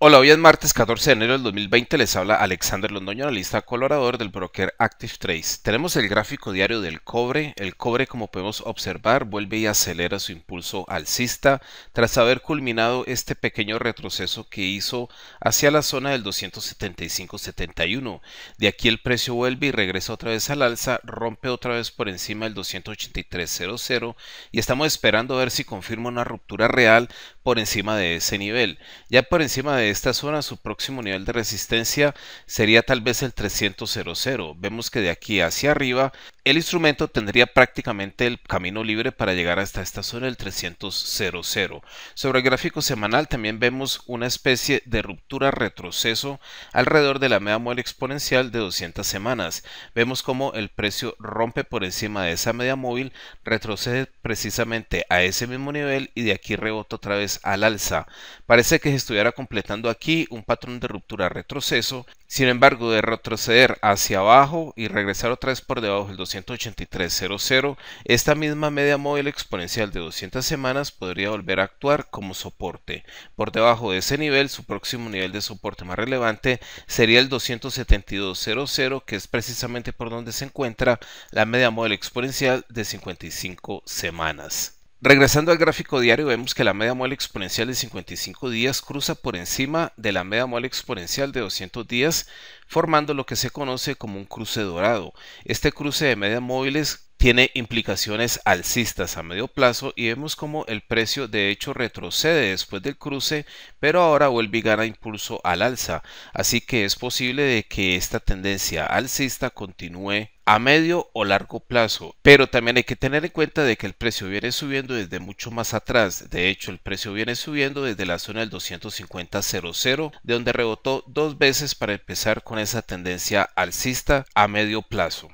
Hola, hoy es martes 14 de enero del 2020. Les habla Alexander Londoño, analista colorador del broker Active Trace. Tenemos el gráfico diario del cobre. El cobre, como podemos observar, vuelve y acelera su impulso alcista tras haber culminado este pequeño retroceso que hizo hacia la zona del 275.71. De aquí el precio vuelve y regresa otra vez al alza, rompe otra vez por encima del 283.00 y estamos esperando a ver si confirma una ruptura real por encima de ese nivel. Ya por encima de esta zona, su próximo nivel de resistencia sería tal vez el 300.00. Vemos que de aquí hacia arriba el instrumento tendría prácticamente el camino libre para llegar hasta esta zona el 300.00. Sobre el gráfico semanal también vemos una especie de ruptura retroceso alrededor de la media móvil exponencial de 200 semanas. Vemos como el precio rompe por encima de esa media móvil, retrocede precisamente a ese mismo nivel y de aquí rebota otra vez al alza. Parece que se estuviera completando aquí un patrón de ruptura retroceso. Sin embargo, de retroceder hacia abajo y regresar otra vez por debajo del 283.00, esta misma media móvil exponencial de 200 semanas podría volver a actuar como soporte. Por debajo de ese nivel, su próximo nivel de soporte más relevante sería el 272.00, que es precisamente por donde se encuentra la media móvil exponencial de 55 semanas. Regresando al gráfico diario, vemos que la media móvil exponencial de 55 días cruza por encima de la media móvil exponencial de 200 días, formando lo que se conoce como un cruce dorado. Este cruce de medias móviles tiene implicaciones alcistas a medio plazo y vemos como el precio de hecho retrocede después del cruce, pero ahora vuelve y gana impulso al alza, así que es posible de que esta tendencia alcista continúe a medio o largo plazo, pero también hay que tener en cuenta de que el precio viene subiendo desde mucho más atrás, de hecho el precio viene subiendo desde la zona del 250.00 de donde rebotó dos veces para empezar con esa tendencia alcista a medio plazo.